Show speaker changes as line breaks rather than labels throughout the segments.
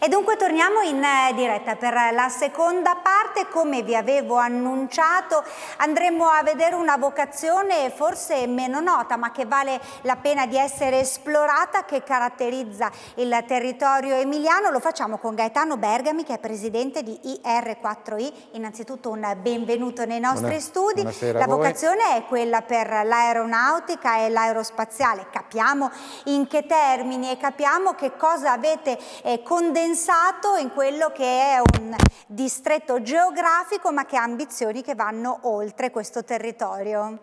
E dunque torniamo in eh, diretta per la seconda parte, come vi avevo annunciato andremo a vedere una vocazione forse meno nota ma che vale la pena di essere esplorata che caratterizza il territorio emiliano, lo facciamo con Gaetano Bergami che è presidente di IR4I, innanzitutto un benvenuto nei nostri Buona, studi, la vocazione è quella per l'aeronautica e l'aerospaziale, capiamo in che termini e capiamo che cosa avete eh, condensato pensato in quello che è un distretto geografico ma che ha ambizioni che vanno oltre questo territorio.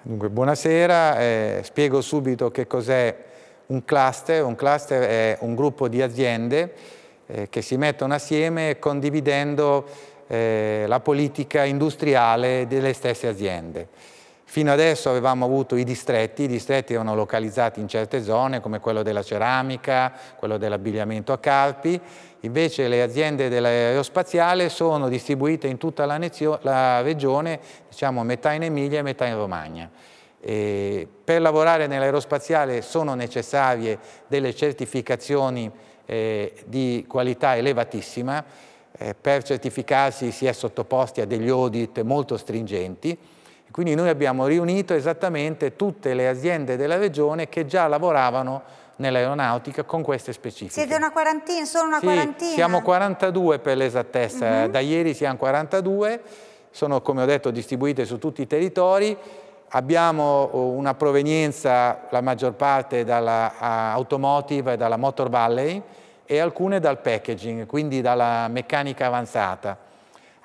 Dunque, buonasera, eh, spiego subito che cos'è un cluster. Un cluster è un gruppo di aziende eh, che si mettono assieme condividendo eh, la politica industriale delle stesse aziende. Fino adesso avevamo avuto i distretti, i distretti erano localizzati in certe zone come quello della ceramica, quello dell'abbigliamento a carpi, invece le aziende dell'aerospaziale sono distribuite in tutta la, la regione, diciamo metà in Emilia e metà in Romagna. E per lavorare nell'aerospaziale sono necessarie delle certificazioni eh, di qualità elevatissima, eh, per certificarsi si è sottoposti a degli audit molto stringenti, quindi noi abbiamo riunito esattamente tutte le aziende della regione che già lavoravano nell'aeronautica con queste specifiche. Siete
una quarantina, sono una sì, quarantina? siamo
42 per l'esattezza, mm -hmm. da ieri siamo 42, sono come ho detto distribuite su tutti i territori, abbiamo eh, una provenienza la maggior parte dalla automotive e dalla Motor Valley e alcune dal packaging, quindi dalla meccanica avanzata.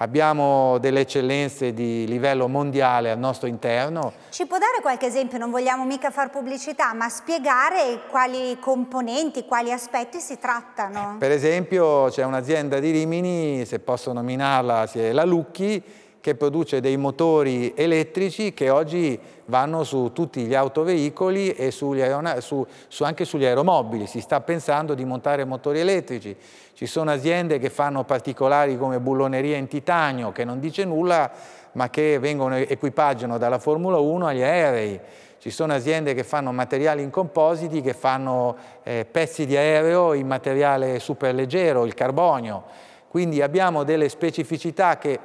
Abbiamo delle eccellenze di livello mondiale al nostro interno.
Ci può dare qualche esempio? Non vogliamo mica far pubblicità, ma spiegare quali componenti, quali aspetti si trattano.
Per esempio c'è un'azienda di Rimini, se posso nominarla, si è la Lucchi, che produce dei motori elettrici che oggi vanno su tutti gli autoveicoli e sugli su, su anche sugli aeromobili. Si sta pensando di montare motori elettrici. Ci sono aziende che fanno particolari come bulloneria in titanio, che non dice nulla, ma che vengono, equipaggiano dalla Formula 1 agli aerei. Ci sono aziende che fanno materiali in compositi, che fanno eh, pezzi di aereo in materiale superleggero, il carbonio. Quindi abbiamo delle specificità che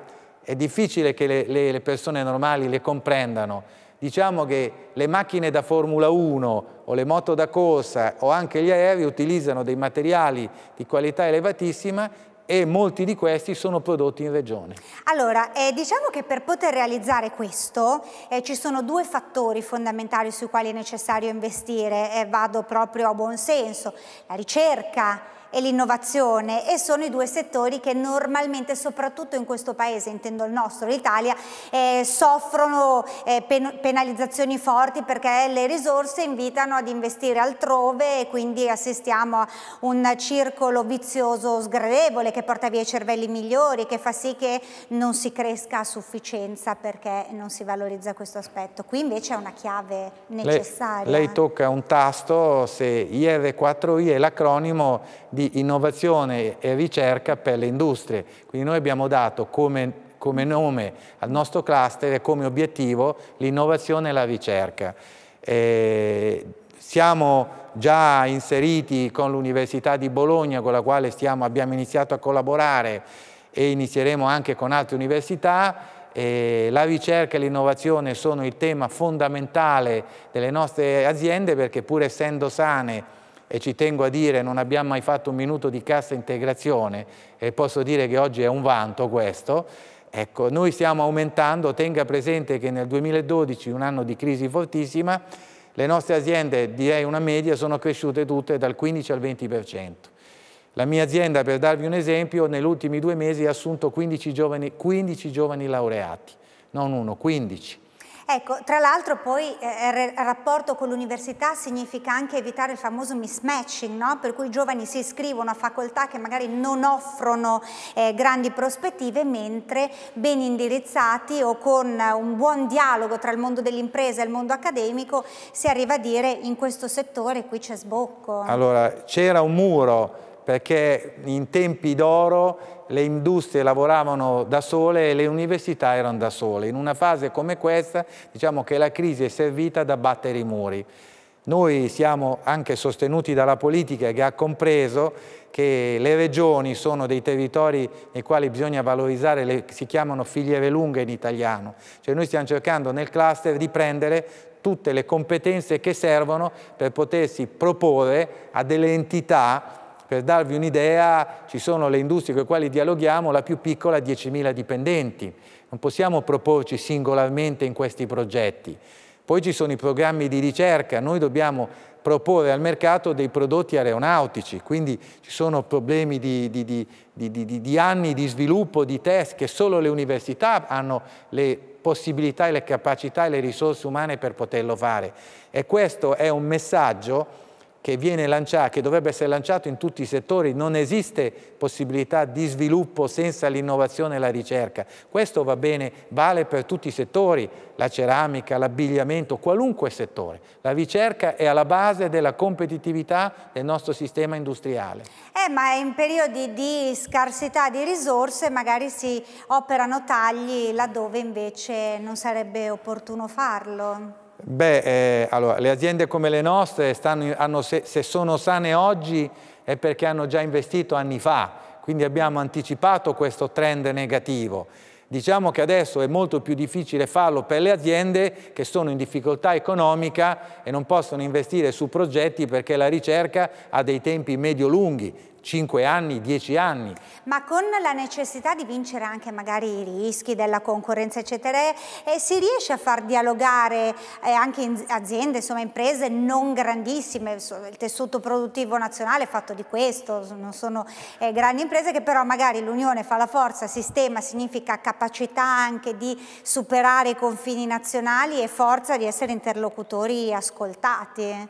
è difficile che le, le, le persone normali le comprendano. Diciamo che le macchine da Formula 1 o le moto da corsa o anche gli aerei utilizzano dei materiali di qualità elevatissima e molti di questi sono prodotti in regione.
Allora, eh, diciamo che per poter realizzare questo eh, ci sono due fattori fondamentali sui quali è necessario investire, eh, vado proprio a buon senso, la ricerca e l'innovazione e sono i due settori che normalmente, soprattutto in questo paese, intendo il nostro, l'Italia, eh, soffrono eh, pen penalizzazioni forti perché le risorse invitano ad investire altrove e quindi assistiamo a un circolo vizioso sgradevole che porta via i cervelli migliori, che fa sì che non si cresca a sufficienza perché non si valorizza questo aspetto. Qui invece è una chiave
necessaria. Lei, lei tocca un tasto, se IR4I è l'acronimo di di innovazione e ricerca per le industrie. Quindi noi abbiamo dato come come nome al nostro cluster e come obiettivo l'innovazione e la ricerca. Eh, siamo già inseriti con l'Università di Bologna con la quale stiamo, abbiamo iniziato a collaborare e inizieremo anche con altre università. Eh, la ricerca e l'innovazione sono il tema fondamentale delle nostre aziende perché pur essendo sane e ci tengo a dire non abbiamo mai fatto un minuto di cassa integrazione e posso dire che oggi è un vanto questo, ecco, noi stiamo aumentando, tenga presente che nel 2012, un anno di crisi fortissima, le nostre aziende, direi una media, sono cresciute tutte dal 15 al 20%. La mia azienda, per darvi un esempio, negli ultimi due mesi ha assunto 15 giovani, 15 giovani laureati, non uno, 15
Ecco, tra l'altro poi eh, il rapporto con l'università significa anche evitare il famoso mismatching, no? per cui i giovani si iscrivono a facoltà che magari non offrono eh, grandi prospettive, mentre ben indirizzati o con un buon dialogo tra il mondo dell'impresa e il mondo accademico si arriva a dire in questo settore qui c'è sbocco.
Allora, c'era un muro perché in tempi d'oro le industrie lavoravano da sole e le università erano da sole. In una fase come questa diciamo che la crisi è servita ad abbattere i muri. Noi siamo anche sostenuti dalla politica che ha compreso che le regioni sono dei territori nei quali bisogna valorizzare, le, si chiamano filiere lunghe in italiano, cioè noi stiamo cercando nel cluster di prendere tutte le competenze che servono per potersi proporre a delle entità per darvi un'idea, ci sono le industrie con le quali dialoghiamo, la più piccola ha 10.000 dipendenti. Non possiamo proporci singolarmente in questi progetti. Poi ci sono i programmi di ricerca, noi dobbiamo proporre al mercato dei prodotti aeronautici, quindi ci sono problemi di, di, di, di, anni di sviluppo, di test che solo le università hanno le possibilità, le capacità e le risorse umane per poterlo fare. E questo è un messaggio che, lanciato, che dovrebbe essere lanciato in tutti i settori, non esiste possibilità di sviluppo senza l'innovazione e la ricerca. Questo va bene, vale per tutti i settori, la ceramica, l'abbigliamento, qualunque settore. La ricerca è alla base della competitività del nostro sistema industriale.
Eh, ma in periodi di scarsità di risorse magari si operano tagli laddove invece non sarebbe opportuno farlo.
Beh, eh, allora, le aziende come le nostre, stanno, hanno, se, se sono sane oggi, è perché hanno già investito anni fa, quindi abbiamo anticipato questo trend negativo. Diciamo che adesso è molto più difficile farlo per le aziende che sono in difficoltà economica e non possono investire su progetti perché la ricerca ha dei tempi medio-lunghi, 5 anni, 10 anni.
Ma con la necessità di vincere anche magari i rischi della concorrenza eccetera, eh, si riesce a far dialogare eh, anche aziende, insomma imprese non grandissime, il tessuto produttivo nazionale è fatto di questo, non sono eh, grandi imprese che però magari l'unione fa la forza, sistema significa capacità anche di superare i confini nazionali e forza di essere interlocutori ascoltati. Eh.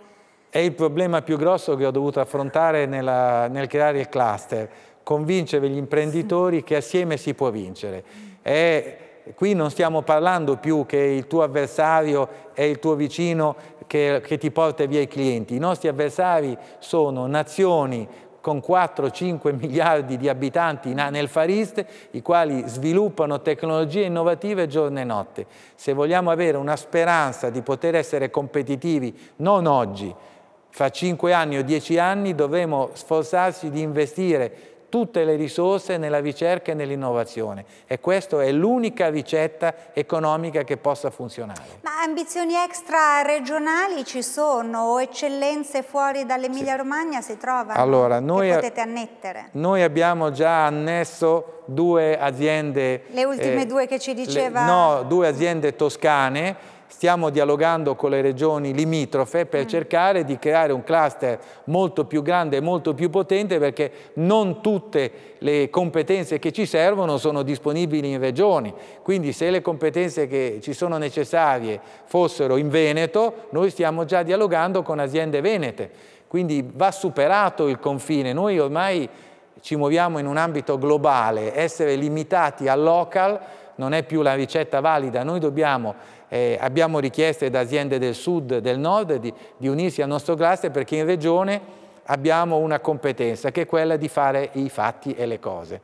È il problema più grosso che ho dovuto affrontare nella, nel creare il cluster, convincere gli imprenditori che assieme si può vincere. È, qui non stiamo parlando più che il tuo avversario è il tuo vicino che, che ti porta via i clienti. I nostri avversari sono nazioni, con 4-5 miliardi di abitanti nel Far East, i quali sviluppano tecnologie innovative giorno e notte. Se vogliamo avere una speranza di poter essere competitivi, non oggi, fra 5 anni o 10 anni dovremo sforzarci di investire tutte le risorse nella ricerca e nell'innovazione e questa è l'unica ricetta economica che possa funzionare.
Ma ambizioni extra regionali ci sono o eccellenze fuori dall'Emilia Romagna si trovano allora, noi, potete annettere?
Noi abbiamo già annesso due aziende... Le ultime eh, due
che ci diceva... Le, no,
due aziende toscane stiamo dialogando con le regioni limitrofe per mm. cercare di creare un cluster molto più grande e molto più potente perché non tutte le competenze che ci servono sono disponibili in regioni. Quindi se le competenze che ci sono necessarie fossero in Veneto, noi stiamo già dialogando con aziende venete. Quindi va superato il confine. Noi ormai ci muoviamo in un ambito globale, essere limitati al local non è più la ricetta valida, noi dobbiamo eh, abbiamo richieste da aziende del sud, e del nord, di, di unirsi al nostro cluster perché in regione abbiamo una competenza che è quella di fare i fatti e le cose.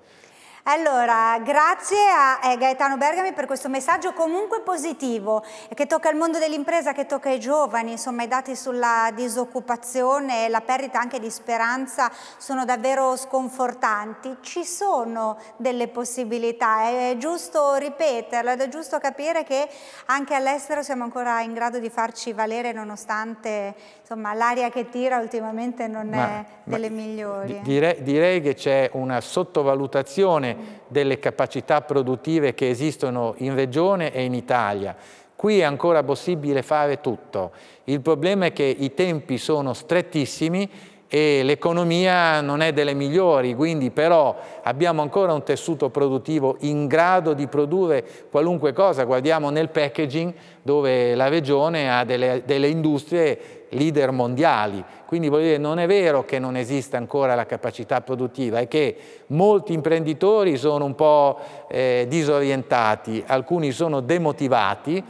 Allora, grazie a eh, Gaetano Bergami per questo messaggio comunque positivo, che tocca il mondo dell'impresa, che tocca i giovani, insomma i dati sulla disoccupazione e la perdita anche di speranza sono davvero sconfortanti. Ci sono delle possibilità, è giusto ripeterlo ed è giusto capire che anche all'estero siamo ancora in grado di farci valere nonostante l'aria che tira ultimamente non ma, è delle migliori.
Direi, direi che c'è una sottovalutazione diminuzione delle capacità produttive che esistono in regione e in Italia. Qui è ancora possibile fare tutto. Il problema è che i tempi sono strettissimi e l'economia non è delle migliori, quindi però abbiamo ancora un tessuto produttivo in grado di produrre qualunque cosa. Guardiamo nel packaging dove la regione ha delle, delle industrie leader mondiali, quindi vuol dire non è vero che non esista ancora la capacità produttiva, è che molti imprenditori sono un po' eh, disorientati, alcuni sono demotivati,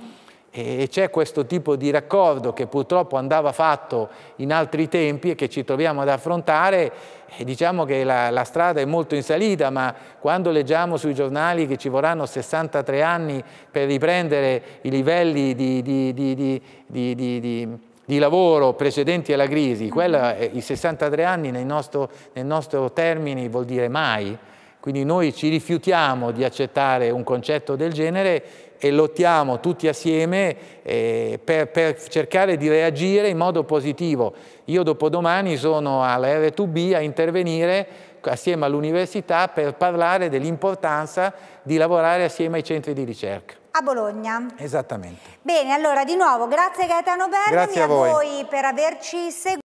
e c'è questo tipo di raccordo che purtroppo andava fatto in altri tempi e che ci troviamo ad affrontare. E diciamo che la, la, strada è molto in salita, ma quando leggiamo sui giornali che ci vorranno 63 anni per riprendere i livelli di, di, di, di lavoro precedenti alla crisi, mm-hmm. quella, eh, i 63 anni nel nostro, nel nostro termine vuol dire mai. Quindi noi ci rifiutiamo di accettare un concetto del genere e lottiamo tutti assieme eh, per, per, cercare di reagire in modo positivo. Io dopodomani sono alla r 2 b a intervenire assieme all'università per parlare dell'importanza di lavorare assieme ai centri di ricerca.
A Bologna.
Esattamente.
Bene, allora di nuovo grazie Gaetano Berni e a, voi. a voi per averci seguito.